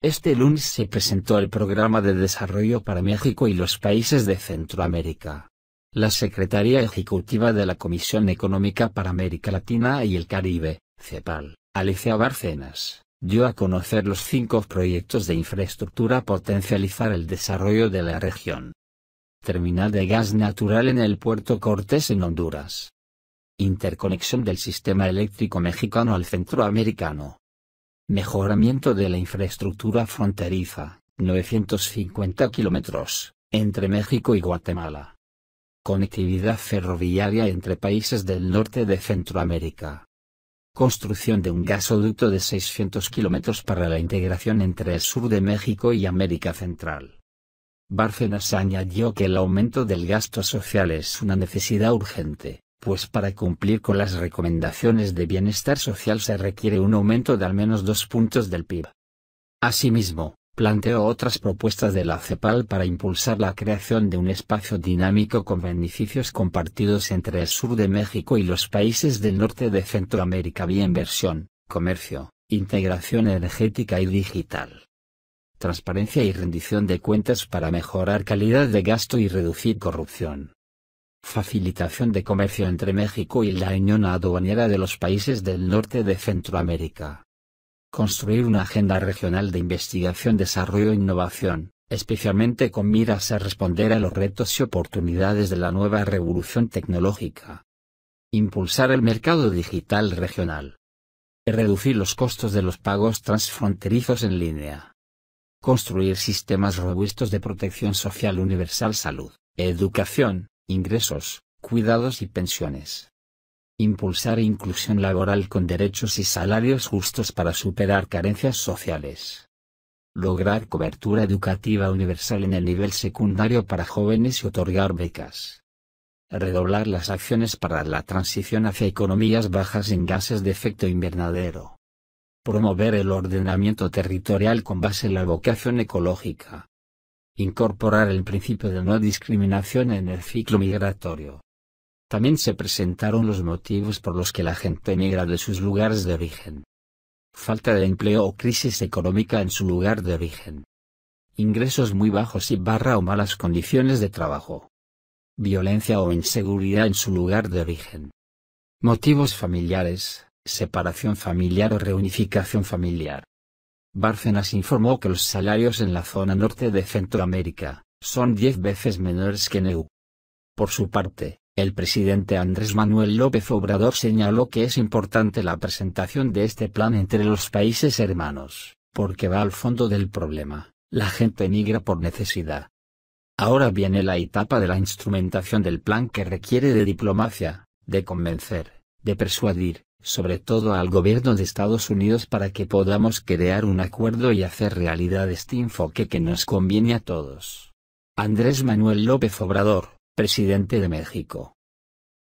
Este lunes se presentó el Programa de Desarrollo para México y los países de Centroamérica. La Secretaría Ejecutiva de la Comisión Económica para América Latina y el Caribe, CEPAL, Alicia Barcenas, dio a conocer los cinco proyectos de infraestructura potencializar el desarrollo de la región. Terminal de gas natural en el puerto Cortés en Honduras. Interconexión del sistema eléctrico mexicano al centroamericano. Mejoramiento de la infraestructura fronteriza, 950 kilómetros, entre México y Guatemala. Conectividad ferroviaria entre países del norte de Centroamérica. Construcción de un gasoducto de 600 kilómetros para la integración entre el sur de México y América Central. Bárcenas añadió que el aumento del gasto social es una necesidad urgente pues para cumplir con las recomendaciones de bienestar social se requiere un aumento de al menos dos puntos del PIB. Asimismo, planteó otras propuestas de la CEPAL para impulsar la creación de un espacio dinámico con beneficios compartidos entre el sur de México y los países del norte de Centroamérica vía inversión, comercio, integración energética y digital. Transparencia y rendición de cuentas para mejorar calidad de gasto y reducir corrupción. Facilitación de comercio entre México y la Unión Aduanera de los países del norte de Centroamérica. Construir una agenda regional de investigación, desarrollo e innovación, especialmente con miras a responder a los retos y oportunidades de la nueva revolución tecnológica. Impulsar el mercado digital regional. Reducir los costos de los pagos transfronterizos en línea. Construir sistemas robustos de protección social universal salud, educación, ingresos, cuidados y pensiones. Impulsar inclusión laboral con derechos y salarios justos para superar carencias sociales. Lograr cobertura educativa universal en el nivel secundario para jóvenes y otorgar becas. Redoblar las acciones para la transición hacia economías bajas en gases de efecto invernadero promover el ordenamiento territorial con base en la vocación ecológica, incorporar el principio de no discriminación en el ciclo migratorio. También se presentaron los motivos por los que la gente migra de sus lugares de origen. Falta de empleo o crisis económica en su lugar de origen. Ingresos muy bajos y barra o malas condiciones de trabajo. Violencia o inseguridad en su lugar de origen. Motivos familiares, separación familiar o reunificación familiar. Bárcenas informó que los salarios en la zona norte de Centroamérica son 10 veces menores que en EU. Por su parte, el presidente Andrés Manuel López Obrador señaló que es importante la presentación de este plan entre los países hermanos, porque va al fondo del problema, la gente emigra por necesidad. Ahora viene la etapa de la instrumentación del plan que requiere de diplomacia, de convencer, de persuadir, sobre todo al gobierno de Estados Unidos para que podamos crear un acuerdo y hacer realidad este enfoque que nos conviene a todos. Andrés Manuel López Obrador, presidente de México.